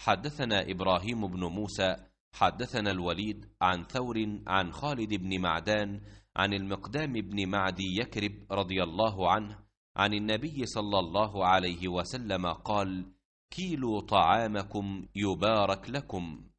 حدثنا إبراهيم بن موسى حدثنا الوليد عن ثور عن خالد بن معدان عن المقدام بن معدي يكرب رضي الله عنه عن النبي صلى الله عليه وسلم قال كيلوا طعامكم يبارك لكم